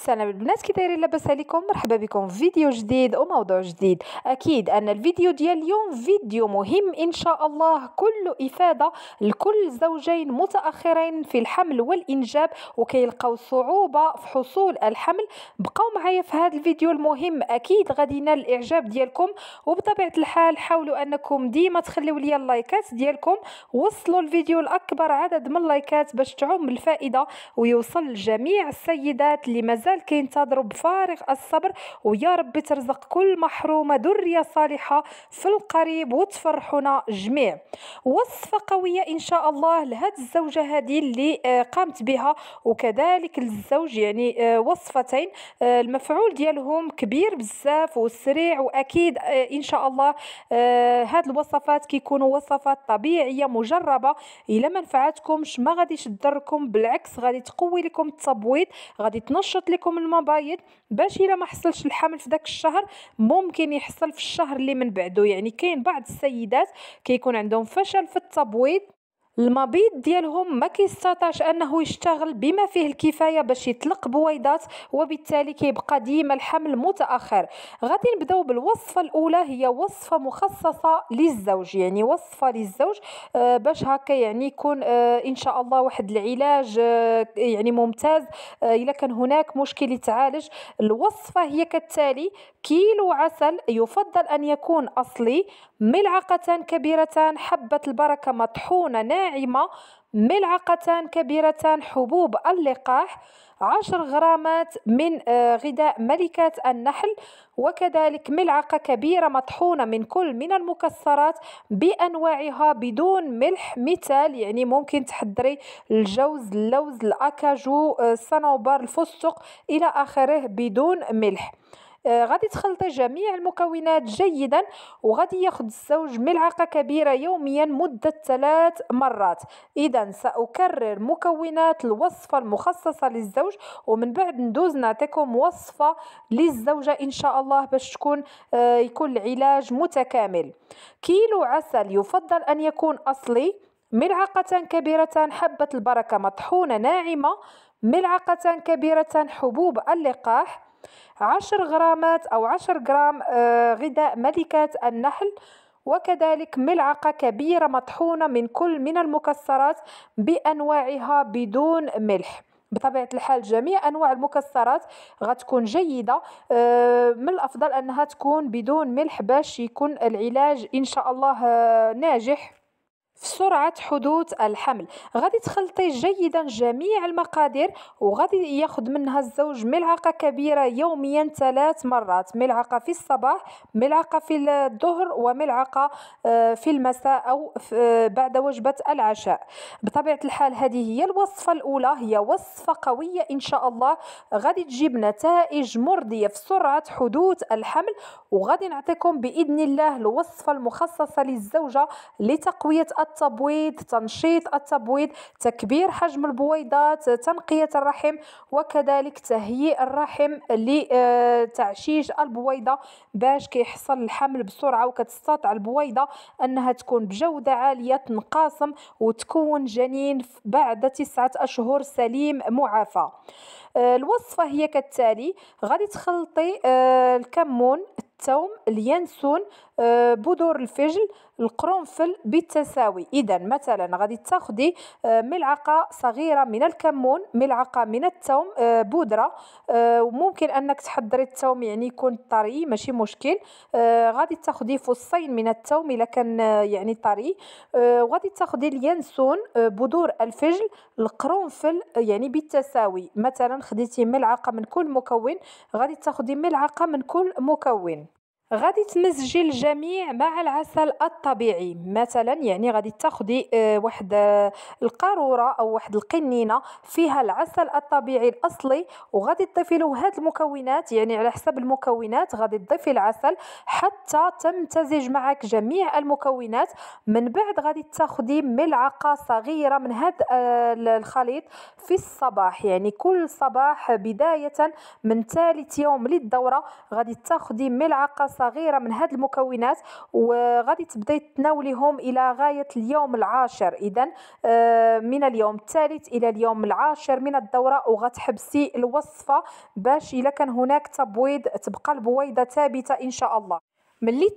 السلام البنات كي دايرين لاباس عليكم مرحبا بكم في فيديو جديد وموضوع جديد اكيد ان الفيديو ديال اليوم فيديو مهم ان شاء الله كله افاده لكل زوجين متاخرين في الحمل والانجاب وكيلقاو صعوبه في حصول الحمل بقاو معايا في هذا الفيديو المهم اكيد غادي ينال الاعجاب ديالكم وبطبيعه الحال حاولوا انكم ديما تخليو لي اللايكات ديالكم وصلوا الفيديو لاكبر عدد من اللايكات باش تعم الفائده ويوصل لجميع السيدات اللي مازال كينتظروا بفارغ الصبر ويا ربي ترزق كل محرومه ذريه صالحه في القريب وتفرحنا جميع وصفه قويه ان شاء الله لهاد الزوجه هذه اللي آه، قامت بها وكذلك للزوج يعني آه، وصفتين آه، المفعول ديالهم كبير بزاف وسريع واكيد ان شاء الله هاد الوصفات كيكونوا وصفات طبيعيه مجربه الا ما نفعتكمش ما غاديش تضركم بالعكس غادي تقوي لكم التبويض غادي تنشط لكم المبايض باش الا ما حصلش الحمل في ذاك الشهر ممكن يحصل في الشهر اللي من بعده يعني كاين بعض السيدات كيكون عندهم فشل الفشل في التبويض المبيض ديالهم ما كيستطاعش انه يشتغل بما فيه الكفايه باش يطلق بويضات وبالتالي كيبقى ديما الحمل متاخر غادي نبداو بالوصفه الاولى هي وصفه مخصصه للزوج يعني وصفه للزوج آه، باش هكا يعني يكون آه، ان شاء الله واحد العلاج آه، يعني ممتاز الا كان هناك مشكل يتعالج الوصفه هي كالتالي كيلو عسل يفضل ان يكون اصلي ملعقه كبيره حبه البركه مطحونه ناعمه ناعمة ملعقتان كبيرتان حبوب اللقاح عشر غرامات من آه، غذاء ملكة النحل وكذلك ملعقة كبيرة مطحونة من كل من المكسرات بأنواعها بدون ملح مثال يعني ممكن تحضري الجوز اللوز الأكاجو آه، الصنوبر الفستق إلى آخره بدون ملح آه، غادي تخلطي جميع المكونات جيدا وغادي ياخذ الزوج ملعقه كبيره يوميا مده ثلاث مرات اذا ساكرر مكونات الوصفه المخصصه للزوج ومن بعد ندوز نعطيكم وصفه للزوجه ان شاء الله باش تكون آه، يكون العلاج متكامل كيلو عسل يفضل ان يكون اصلي ملعقة كبيرة حبة البركة مطحونة ناعمة ملعقة كبيرة حبوب اللقاح عشر غرامات أو عشر غرام آه، غذاء ملكة النحل وكذلك ملعقة كبيرة مطحونة من كل من المكسرات بأنواعها بدون ملح بطبيعة الحال جميع أنواع المكسرات غتكون جيدة آه، من الأفضل أنها تكون بدون ملح باش يكون العلاج إن شاء الله آه، ناجح في سرعة حدوث الحمل غادي تخلطي جيدا جميع المقادير وغادي ياخد منها الزوج ملعقة كبيرة يوميا ثلاث مرات ملعقة في الصباح ملعقة في الظهر وملعقة آه، في المساء أو آه، بعد وجبة العشاء بطبيعة الحال هذه هي الوصفة الأولى هي وصفة قوية إن شاء الله غادي تجيب نتائج مرضية في سرعة حدوث الحمل وغادي نعطيكم بإذن الله الوصفة المخصصة للزوجة لتقوية التبويض تنشيط التبويض تكبير حجم البويضات تنقية الرحم وكذلك تهيئ الرحم لتعشيش آه، البويضة باش كيحصل الحمل بسرعة وكتستطع البويضة أنها تكون بجودة عالية تنقاسم وتكون جنين بعد تسعة أشهر سليم معافى آه، الوصفة هي كالتالي غادي تخلطي آه، الكمون الثوم اليانسون بذور الفجل القرنفل بالتساوي اذا مثلا غادي تاخدي آه، ملعقه صغيره من الكمون ملعقه من الثوم آه، بودره وممكن آه، انك تحضري الثوم يعني يكون طري ماشي مشكل غادي تاخدي فصين من الثوم الا كان يعني طري وغادي تاخدي اليانسون بذور الفجل القرنفل يعني بالتساوي مثلا خديتي ملعقه من كل مكون غادي تاخدي ملعقه من كل مكون غادي تمزجي الجميع مع العسل الطبيعي مثلا يعني غادي تاخدي آه، واحد آه، القاروره او واحد القنينه فيها العسل الطبيعي الاصلي وغادي تضيفي له هاد المكونات يعني على حسب المكونات غادي تضيفي العسل حتى تمتزج معك جميع المكونات من بعد غادي تاخدي ملعقه صغيره من هاد آه، الخليط في الصباح يعني كل صباح بدايه من ثالث يوم للدوره غادي تاخدي ملعقه صغيره من هذه المكونات وغادي تبداي تناوليهم الى غايه اليوم العاشر اذا آه، من اليوم الثالث الى اليوم العاشر من الدوره وغتحبسي الوصفه باش الا كان هناك تبويض تبقى البويضه ثابته ان شاء الله ملي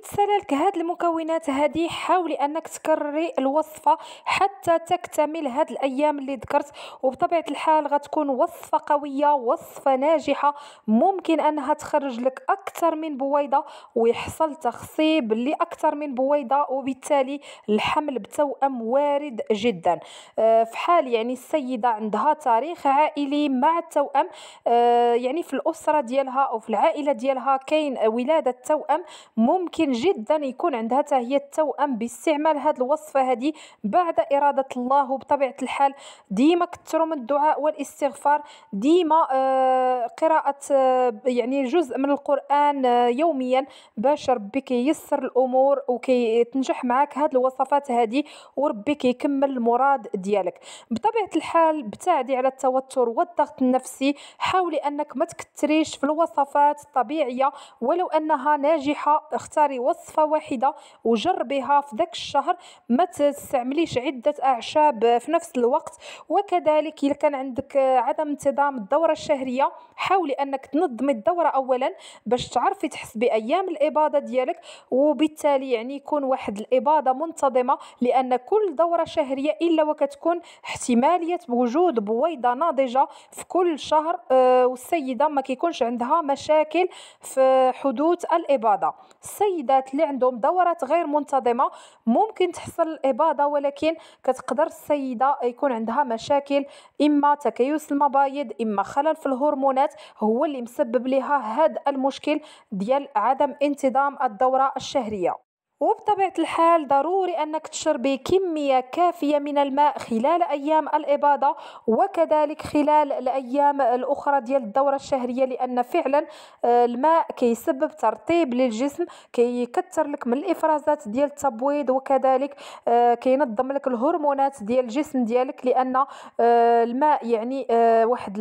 لك هاد المكونات هادي حاولي انك تكرري الوصفه حتى تكتمل هاد الايام اللي ذكرت وبطبيعه الحال غتكون وصفه قويه وصفه ناجحه ممكن انها تخرج لك اكثر من بويضه ويحصل تخصيب لاكثر من بويضه وبالتالي الحمل بتوأم وارد جدا آه، في حال يعني السيده عندها تاريخ عائلي مع التوأم آه، يعني في الاسره ديالها او في العائله ديالها كاين ولاده توأم ممكن جدا يكون عندها هي التوأم باستعمال هذه الوصفة هذه بعد إرادة الله وبطبيعه الحال ديما كثروا من الدعاء والاستغفار ديما آه، قراءة آه، يعني جزء من القرآن آه، يوميا باش ربي كيسر الأمور وكيتنجح معاك هذه الوصفات هذه وربي كيكمل المراد ديالك بطبيعة الحال ابتعدي على التوتر والضغط النفسي حاولي أنك ما تكتريش في الوصفات الطبيعية ولو أنها ناجحة اختاري وصفه واحده وجربيها في ذاك الشهر ما تستعمليش عده اعشاب في نفس الوقت وكذلك اذا كان عندك عدم انتظام الدوره الشهريه حاولي انك تنظمي الدوره اولا باش تعرفي تحسبي ايام الاباضه ديالك وبالتالي يعني يكون واحد الاباضه منتظمه لان كل دوره شهريه الا وكتكون احتماليه وجود بويضه ناضجه في كل شهر آه، والسيده ما كيكونش عندها مشاكل في حدوث الاباضه السيدات اللي عندهم دورات غير منتظمه ممكن تحصل الاباضه ولكن كتقدر السيده يكون عندها مشاكل اما تكيس المبايض اما خلل في الهرمونات هو اللي مسبب لها هذا المشكل ديال عدم انتظام الدوره الشهريه وبطبيعة الحال ضروري أنك تشربي كمية كافية من الماء خلال أيام الإباضة وكذلك خلال الأيام الأخرى ديال الدورة الشهرية لأن فعلا آه، الماء كيسبب ترطيب للجسم كيكثر لك من الإفرازات ديال التبويض وكذلك آه، كينظم لك الهرمونات ديال الجسم ديالك لأن آه، الماء يعني واحد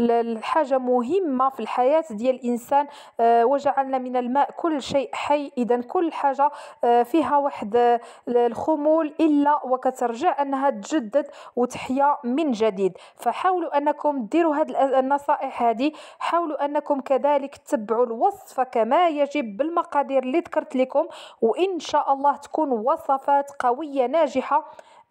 الحاجة مهمة في الحياة ديال الإنسان وجعلنا من الماء كل شيء حي إذا كل حاجة آه، فيها واحد آه، الخمول الا وكترجع انها تجدد وتحيا من جديد فحاولوا انكم ديروا هذه النصائح هذه حاولوا انكم كذلك تتبعوا الوصفه كما يجب بالمقادير اللي ذكرت لكم وان شاء الله تكون وصفات قويه ناجحه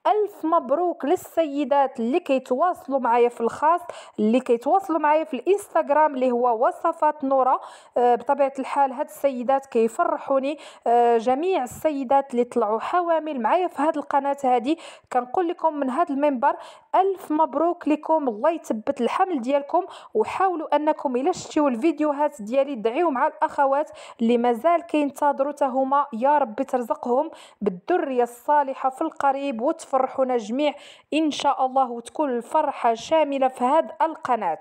ألف مبروك للسيدات اللي كيتواصلوا معايا في الخاص اللي كيتواصلوا معايا في الانستغرام اللي هو وصفات نورة آه، بطبيعة الحال هاد السيدات كيفرحوني آه، جميع السيدات اللي طلعوا حوامل معايا في هاد القناة هادي كنقول لكم من هاد المنبر ألف مبروك لكم الله يثبت الحمل ديالكم وحاولوا أنكم إلا شفتوا الفيديوهات ديالي دعيوا مع الأخوات اللي مازال كينتظروا تهما يا ربي ترزقهم بالذرية الصالحة في القريب وتف تفرحونا جميع ان شاء الله وتكون الفرحه شامله في هذه القناه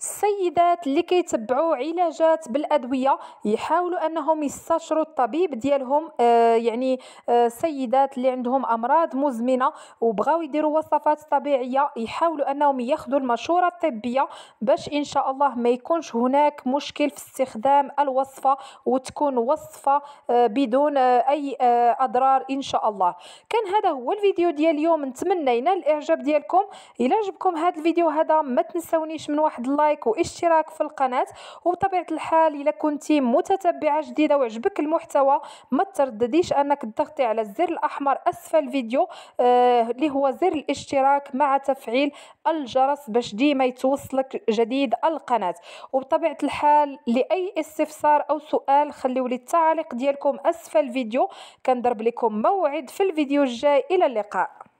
السيدات اللي كيتبعوا علاجات بالادويه يحاولوا انهم يستشروا الطبيب ديالهم آه يعني آه سيدات اللي عندهم امراض مزمنه وبغاو يديروا وصفات طبيعيه يحاولوا انهم ياخذوا المشوره الطبيه باش ان شاء الله ما يكونش هناك مشكل في استخدام الوصفه وتكون وصفه آه بدون آه، اي آه، اضرار ان شاء الله كان هذا هو الفيديو ديال اليوم نتمنى ينال الاعجاب ديالكم الى عجبكم هذا الفيديو هذا ما تنسونيش من واحد اللايك لايك واشتراك في القناة وبطبيعة الحال إذا كنتي متتبعة جديدة وعجبك المحتوى ما تردديش أنك تضغطي على الزر الأحمر أسفل الفيديو آه، اللي آه هو زر الاشتراك مع تفعيل الجرس باش ديما يتوصلك جديد القناة وبطبيعة الحال لأي استفسار أو سؤال خليوا لي التعليق ديالكم أسفل الفيديو كنضرب لكم موعد في الفيديو الجاي إلى اللقاء